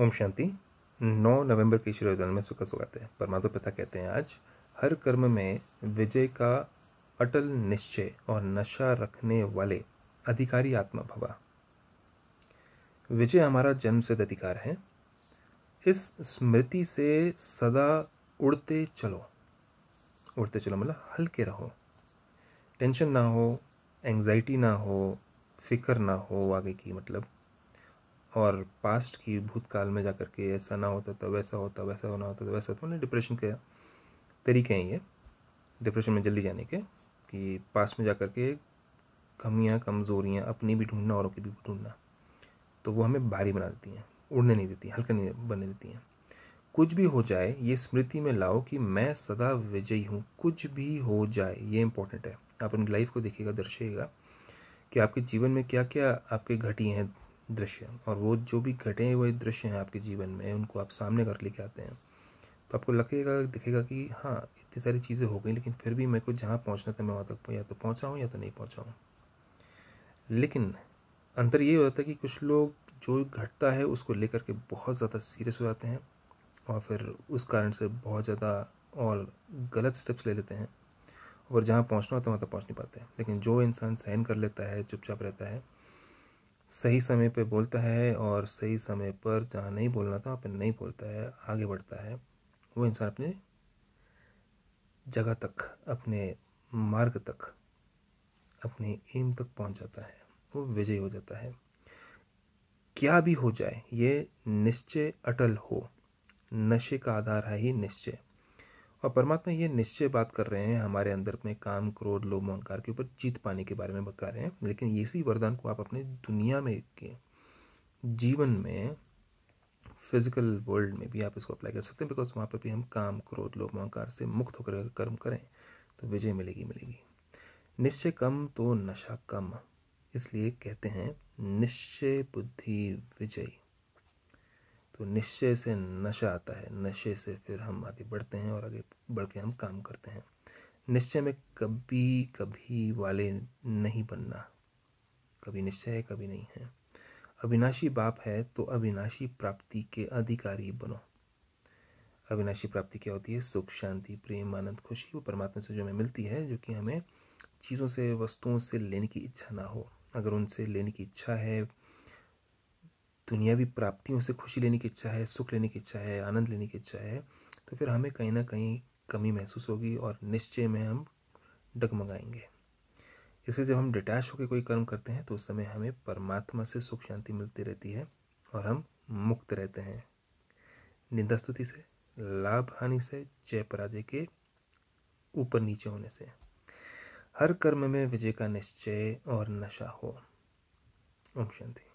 ओम शांति 9 नवंबर ईश्वर श्रोधन में सुख स्वागत है परमात्मा पिता कहते हैं आज हर कर्म में विजय का अटल निश्चय और नशा रखने वाले अधिकारी आत्मा भवा विजय हमारा जन्म से अधिकार है इस स्मृति से सदा उड़ते चलो उड़ते चलो मतलब हल्के रहो टेंशन ना हो एंजाइटी ना हो फिक्र ना हो आगे की मतलब और पास्ट की भूतकाल में जा कर के ऐसा ना होता तो वैसा होता वैसा होना होता तो वैसा होता नहीं डिप्रेशन के तरीके हैं ये डिप्रेशन में जल्दी जाने के कि पास्ट में जा कर के कमियाँ कमज़ोरियाँ अपनी भी ढूंढना औरों की भी ढूंढना तो वो हमें भारी बना देती हैं उड़ने नहीं देती हल्का नहीं बनने देती हैं कुछ भी हो जाए ये स्मृति में लाओ कि मैं सदा विजयी हूँ कुछ भी हो जाए ये इम्पोर्टेंट है आप अपनी लाइफ को देखिएगा दर्शिएगा कि आपके जीवन में क्या क्या आपके घटी हैं दृश्य और वो जो भी घटे हुए दृश्य हैं आपके जीवन में उनको आप सामने कर लेके आते हैं तो आपको लगेगा दिखेगा कि हाँ इतनी सारी चीज़ें हो गई लेकिन फिर भी मेरे को जहाँ पहुँचना था मैं वहाँ तक या तो पहुँचा हूँ या तो नहीं पहुँचा हूँ लेकिन अंतर ये होता है कि कुछ लोग जो घटता है उसको लेकर के बहुत ज़्यादा सीरियस हो जाते हैं और फिर उस कारण से बहुत ज़्यादा और गलत स्टेप्स ले लेते हैं और जहाँ पहुँचना होता है वहाँ तक पहुँच नहीं पाते लेकिन जो इंसान सहन कर लेता है चुपचाप रहता है सही समय पे बोलता है और सही समय पर जहाँ नहीं बोलना था वहाँ पर नहीं बोलता है आगे बढ़ता है वो इंसान अपने जगह तक अपने मार्ग तक अपने एम तक पहुँच जाता है वो विजयी हो जाता है क्या भी हो जाए ये निश्चय अटल हो नशे का आधार है ही निश्चय और परमात्मा ये निश्चय बात कर रहे हैं हमारे अंदर में काम क्रोध लोभ मोहनकार के ऊपर जीत पाने के बारे में बता रहे हैं लेकिन इसी वरदान को आप अपने दुनिया में जीवन में फिजिकल वर्ल्ड में भी आप इसको अप्लाई कर सकते हैं बिकॉज वहाँ पर भी हम काम क्रोध लोभ मोहकार से मुक्त होकर कर्म करें तो विजय मिलेगी मिलेगी निश्चय कम तो नशा कम इसलिए कहते हैं निश्चय बुद्धि विजयी तो निश्चय से नशा आता है नशे से फिर हम आगे बढ़ते हैं और आगे बढ़ के हम काम करते हैं निश्चय में कभी कभी वाले नहीं बनना कभी निश्चय है कभी नहीं है अविनाशी बाप है तो अविनाशी प्राप्ति के अधिकारी बनो अविनाशी प्राप्ति क्या होती है सुख शांति प्रेम आनंद खुशी वो परमात्मा से जो हमें मिलती है जो कि हमें चीज़ों से वस्तुओं से लेने की इच्छा ना हो अगर उनसे लेने की इच्छा है दुनियावी प्राप्तियों से खुशी लेने की इच्छा है सुख लेने की इच्छा है आनंद लेने की इच्छा है तो फिर हमें कहीं ना कहीं कमी महसूस होगी और निश्चय में हम डगमगाएंगे इसलिए जब हम डिटैच होकर कोई कर्म करते हैं तो उस समय हमें परमात्मा से सुख शांति मिलती रहती है और हम मुक्त रहते हैं निंदा स्तुति से लाभ हानि से जय पराजय के ऊपर नीचे होने से हर कर्म में विजय का निश्चय और नशा हो ओम शांति